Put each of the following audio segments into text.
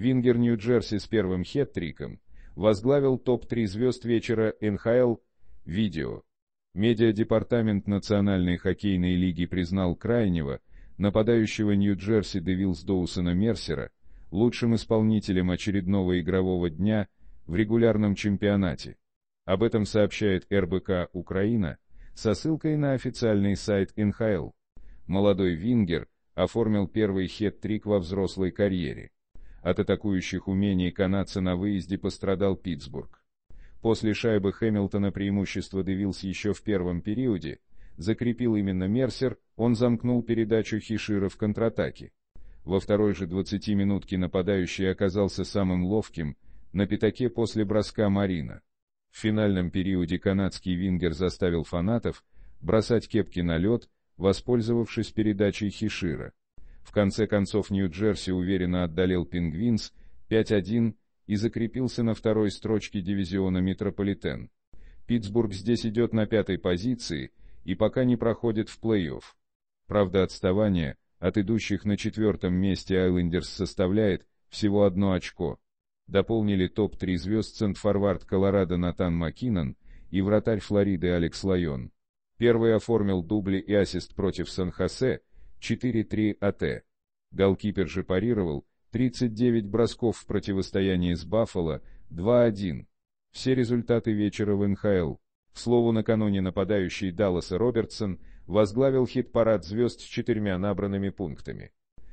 Вингер Нью-Джерси с первым хет-триком возглавил топ-3 звезд вечера НХЛ «Видео». Медиадепартамент Национальной хоккейной лиги признал крайнего, нападающего Нью-Джерси Девилс Доусона Мерсера, лучшим исполнителем очередного игрового дня в регулярном чемпионате. Об этом сообщает РБК «Украина» со ссылкой на официальный сайт НХЛ. Молодой вингер оформил первый хет-трик во взрослой карьере. От атакующих умений канадца на выезде пострадал Питтсбург. После шайбы Хэмилтона преимущество Девилс еще в первом периоде, закрепил именно Мерсер, он замкнул передачу Хишира в контратаке. Во второй же 20-минутке нападающий оказался самым ловким, на пятаке после броска Марина. В финальном периоде канадский вингер заставил фанатов бросать кепки на лед, воспользовавшись передачей Хишира. В конце концов Нью-Джерси уверенно отдалил «Пингвинс» 5-1 и закрепился на второй строчке дивизиона «Метрополитен». Питтсбург здесь идет на пятой позиции и пока не проходит в плей-офф. Правда, отставание от идущих на четвертом месте «Айлендерс» составляет всего одно очко. Дополнили топ-3 звезд центфорвард Колорадо Натан Маккинон и вратарь Флориды Алекс Лайон. Первый оформил дубли и ассист против Сан-Хосе 4-3 АТ. Голкипер же парировал 39 бросков в противостоянии с Баффало 2-1. Все результаты вечера в НХЛ. К слову, накануне нападающий Далласа Робертсон возглавил хит-парад звезд с четырьмя набранными пунктами.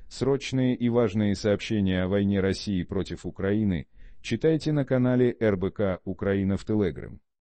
Срочные и важные сообщения о войне России против Украины читайте на канале РБК «Украина в Телеграм».